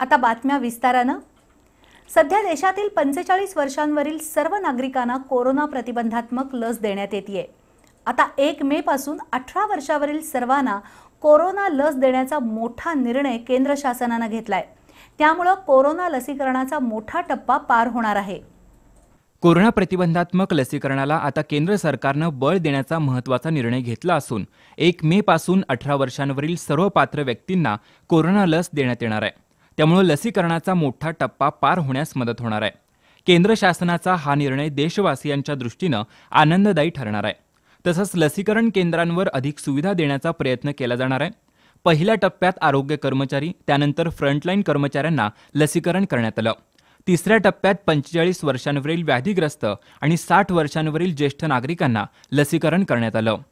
आता बातम्या विस्तारानं सध्या देशातील पंचेचाळीस वर्षांवरील सर्व नागरिकांना कोरोना प्रतिबंधात्मक लस देण्यात येते आता एक मे पासून अठरा वर्षावरील सर्वांना कोरोना लस देण्याचा मोठा निर्णय केंद्र शासनानं घेतलाय त्यामुळं कोरोना लसीकरणाचा मोठा टप्पा पार होणार आहे कोरोना प्रतिबंधात्मक लसीकरणाला आता केंद्र सरकारनं बळ देण्याचा महत्त्वाचा निर्णय घेतला असून एक मे पासून अठरा वर्षांवरील सर्व पात्र व्यक्तींना कोरोना लस देण्यात येणार आहे त्यामुळे लसीकरणाचा मोठा टप्पा पार होण्यास मदत होणार आहे केंद्र शासनाचा हा निर्णय देशवासियांच्या दृष्टीनं आनंददायी ठरणार आहे तसंच लसीकरण केंद्रांवर अधिक सुविधा देण्याचा प्रयत्न केला जाणार आहे पहिल्या टप्प्यात आरोग्य कर्मचारी त्यानंतर फ्रंटलाईन कर्मचाऱ्यांना लसीकरण करण्यात आलं तिसऱ्या टप्प्यात पंचेचाळीस वर्षांवरील व्याधीग्रस्त आणि साठ वर्षांवरील ज्येष्ठ नागरिकांना लसीकरण करण्यात आलं